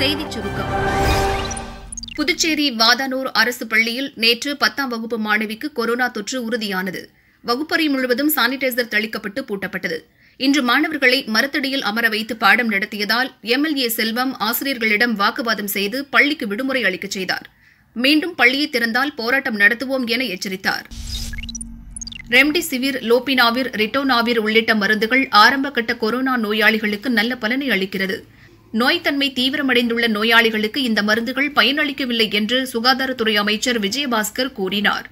செய்தி சுருக்கம் புதுச்சேரி வாதானூர் அரசு பள்ளியில் நேற்று பத்தாம் வகுப்பு மாணவிக்கு கொரோனா தொற்று உறுதியானது வகுப்பறை முழுவதும் சானிடைசர் தெளிக்கப்பட்டு பூட்டப்பட்டது இன்று மாணவர்களை மரத்தடியில் அமர வைத்து பாடம் நடத்தியதால் எம்எல்ஏ செல்வம் ஆசிரியர்களிடம் வாக்குவாதம் செய்து பள்ளிக்கு விடுமுறை அளிக்கச் செய்தார் மீண்டும் பள்ளியை திறந்தால் போராட்டம் நடத்துவோம் என எச்சரித்தார் ரெம்டிசிவிர் லோபினாவிர் ரிட்டோனாவிர் உள்ளிட்ட மருந்துகள் ஆரம்பகட்ட கொரோனா நோயாளிகளுக்கு நல்ல பலனை அளிக்கிறது நோய் தன்மை தீவிரமடைந்துள்ள நோயாளிகளுக்கு இந்த மருந்துகள் பயனளிக்கவில்லை என்று சுகாதாரத்துறை அமைச்சர் விஜயபாஸ்கர் கூறினார்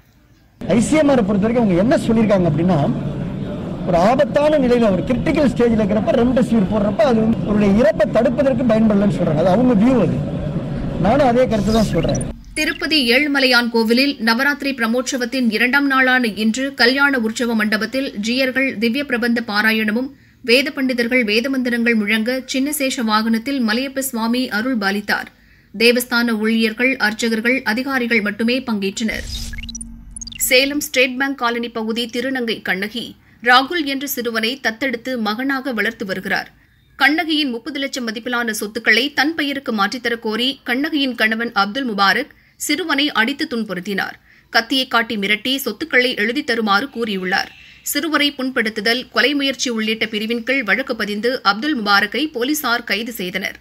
ஐசிஎம்ஆர் பொறுத்த வரைக்கும் அவங்க என்ன சொல்லியிருக்காங்க அப்படின்னா ஒரு ஆபத்தான நிலையில் ஒரு கிரிட்டிக்கல் ஸ்டேஜில் இருக்கிறப்ப ரெம்டெசிவிர் போடுறப்ப அது அவருடைய இறப்பை தடுப்பதற்கு பயன்படலன்னு சொல்றாங்க அது அவங்க வியூ அது நானும் அதே கருத்து தான் சொல்றேன் திருப்பதி ஏழுமலையான் கோவிலில் நவராத்திரி பிரமோற்சவத்தின் இரண்டாம் நாளான இன்று கல்யாண உற்சவ மண்டபத்தில் ஜியர்கள் திவ்ய பிரபந்த பாராயணமும் வேத பண்டிதர்கள் வேதமந்திரங்கள் முழங்க சின்னசேஷ வாகனத்தில் மலையப்ப சுவாமி அருள் பாலித்தார் தேவஸ்தான ஊழியர்கள் அர்ச்சகர்கள் அதிகாரிகள் மட்டுமே பங்கேற்றனர் சேலம் ஸ்டேட் பேங்க் காலனி பகுதி திருநங்கை கண்ணகி ராகுல் என்ற சிறுவனை தத்தெடுத்து மகனாக வளர்த்து வருகிறார் கண்ணகியின் முப்பது லட்சம் மதிப்பிலான சொத்துக்களை தன் பெயருக்கு மாற்றித்தரக் கோரி கண்ணகியின் கணவன் அப்துல் முபாரக் சிறுவனை அடித்து துன்புறுத்தினார் கத்தியை காட்டி மிரட்டி சொத்துக்களை எழுதித்தருமாறு தருமாறு கூறியுள்ளார் சிறுவரை புண்படுத்துதல் கொலை முயற்சி உள்ளிட்ட பிரிவின் கீழ் வழக்கு பதிந்து அப்துல் முபாரக்கை போலீசார் கைது செய்தனர்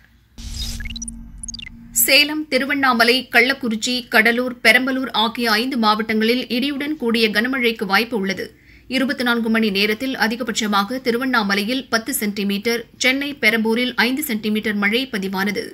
சேலம் திருவண்ணாமலை கள்ளக்குறிச்சி கடலூர் பெரம்பலூர் ஆகிய ஐந்து மாவட்டங்களில் இடியுடன் கூடிய கனமழைக்கு வாய்ப்பு உள்ளது இருபத்தி நான்கு மணி நேரத்தில் அதிகபட்சமாக திருவண்ணாமலையில் பத்து சென்டிமீட்டர் சென்னை பெரம்பூரில் ஐந்து சென்டிமீட்டர் மழை பதிவானது